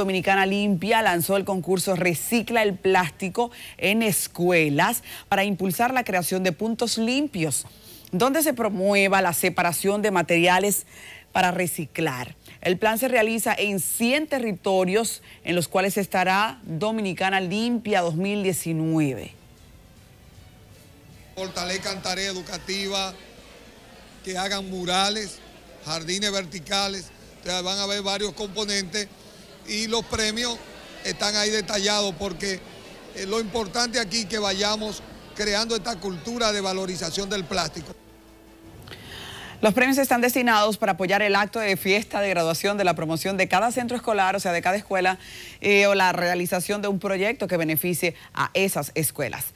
Dominicana Limpia lanzó el concurso Recicla el Plástico en Escuelas para impulsar la creación de puntos limpios, donde se promueva la separación de materiales para reciclar. El plan se realiza en 100 territorios en los cuales estará Dominicana Limpia 2019. Fortalezcan tarea educativa, que hagan murales, jardines verticales, van a haber varios componentes y los premios están ahí detallados porque eh, lo importante aquí es que vayamos creando esta cultura de valorización del plástico. Los premios están destinados para apoyar el acto de fiesta de graduación de la promoción de cada centro escolar, o sea, de cada escuela, eh, o la realización de un proyecto que beneficie a esas escuelas.